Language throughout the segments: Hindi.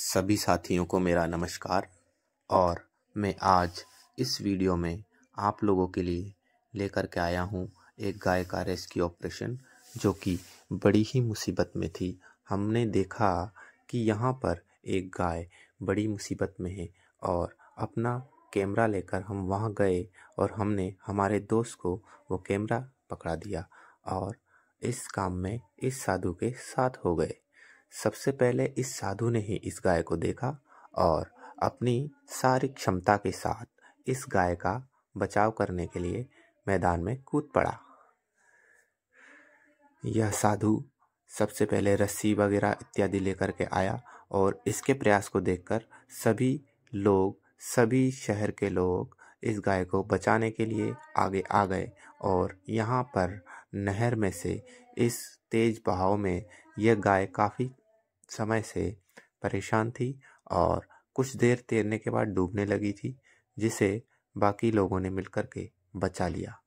सभी साथियों को मेरा नमस्कार और मैं आज इस वीडियो में आप लोगों के लिए लेकर के आया हूँ एक गाय का रेस्क्यू ऑपरेशन जो कि बड़ी ही मुसीबत में थी हमने देखा कि यहाँ पर एक गाय बड़ी मुसीबत में है और अपना कैमरा लेकर हम वहाँ गए और हमने हमारे दोस्त को वो कैमरा पकड़ा दिया और इस काम में इस साधु के साथ हो गए सबसे पहले इस साधु ने ही इस गाय को देखा और अपनी सारी क्षमता के साथ इस गाय का बचाव करने के लिए मैदान में कूद पड़ा यह साधु सबसे पहले रस्सी वगैरह इत्यादि लेकर के आया और इसके प्रयास को देखकर सभी लोग सभी शहर के लोग इस गाय को बचाने के लिए आगे आ गए और यहाँ पर नहर में से इस तेज बहाव में यह गाय काफ़ी समय से परेशान थी और कुछ देर तैरने के बाद डूबने लगी थी जिसे बाकी लोगों ने मिलकर के बचा लिया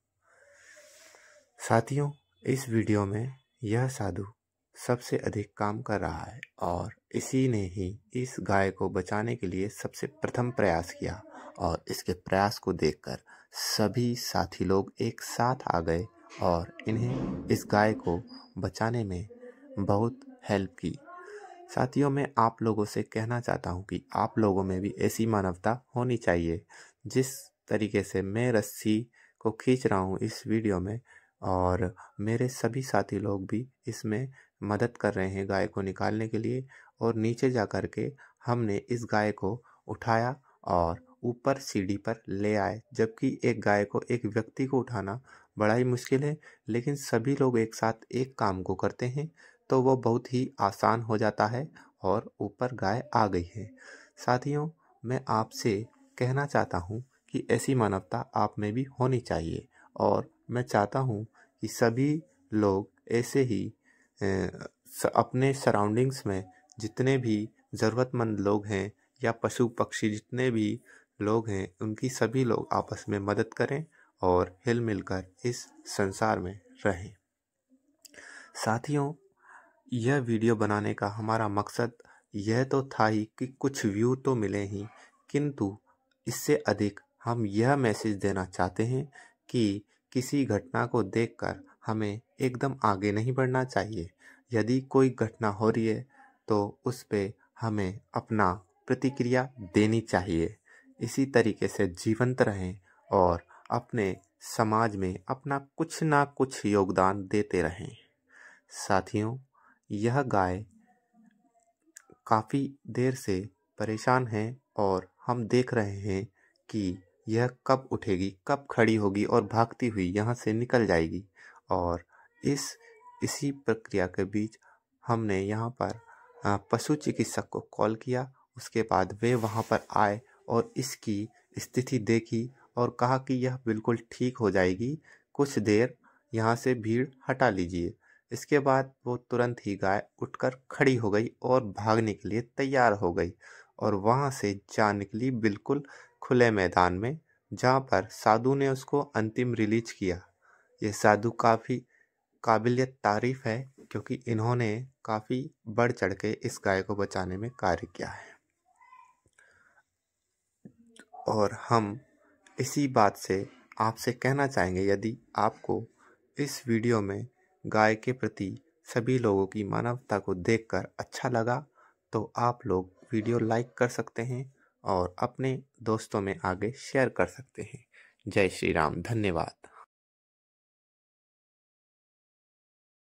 साथियों इस वीडियो में यह साधु सबसे अधिक काम कर रहा है और इसी ने ही इस गाय को बचाने के लिए सबसे प्रथम प्रयास किया और इसके प्रयास को देखकर सभी साथी लोग एक साथ आ गए और इन्हें इस गाय को बचाने में बहुत हेल्प की साथियों मैं आप लोगों से कहना चाहता हूँ कि आप लोगों में भी ऐसी मानवता होनी चाहिए जिस तरीके से मैं रस्सी को खींच रहा हूँ इस वीडियो में और मेरे सभी साथी लोग भी इसमें मदद कर रहे हैं गाय को निकालने के लिए और नीचे जा कर के हमने इस गाय को उठाया और ऊपर सीढ़ी पर ले आए जबकि एक गाय को एक व्यक्ति को उठाना बड़ा ही मुश्किल है लेकिन सभी लोग एक साथ एक काम को करते हैं तो वो बहुत ही आसान हो जाता है और ऊपर गाय आ गई है साथियों मैं आपसे कहना चाहता हूँ कि ऐसी मानवता आप में भी होनी चाहिए और मैं चाहता हूँ कि सभी लोग ऐसे ही अपने सराउंडिंग्स में जितने भी ज़रूरतमंद लोग हैं या पशु पक्षी जितने भी लोग हैं उनकी सभी लोग आपस में मदद करें और हिल मिलकर इस संसार में रहें साथियों यह वीडियो बनाने का हमारा मकसद यह तो था ही कि कुछ व्यू तो मिले ही किंतु इससे अधिक हम यह मैसेज देना चाहते हैं कि किसी घटना को देखकर हमें एकदम आगे नहीं बढ़ना चाहिए यदि कोई घटना हो रही है तो उस पर हमें अपना प्रतिक्रिया देनी चाहिए इसी तरीके से जीवंत रहें और अपने समाज में अपना कुछ ना कुछ योगदान देते रहें साथियों यह गाय काफी देर से परेशान है और हम देख रहे हैं कि यह कब उठेगी कब खड़ी होगी और भागती हुई यहाँ से निकल जाएगी और इस इसी प्रक्रिया के बीच हमने यहाँ पर पशु चिकित्सक को कॉल किया उसके बाद वे वहाँ पर आए और इसकी स्थिति देखी और कहा कि यह बिल्कुल ठीक हो जाएगी कुछ देर यहाँ से भीड़ हटा लीजिए इसके बाद वो तुरंत ही गाय उठकर खड़ी हो गई और भागने के लिए तैयार हो गई और वहाँ से जा निकली बिल्कुल खुले मैदान में जहाँ पर साधु ने उसको अंतिम रिलीज किया ये साधु काफ़ी काबिलियत तारीफ है क्योंकि इन्होंने काफ़ी बढ़ चढ़ के इस गाय को बचाने में कार्य किया है और हम इसी बात से आपसे कहना चाहेंगे यदि आपको इस वीडियो में गाय के प्रति सभी लोगों की मानवता को देखकर अच्छा लगा तो आप लोग वीडियो लाइक कर सकते हैं और अपने दोस्तों में आगे शेयर कर सकते हैं जय श्री राम धन्यवाद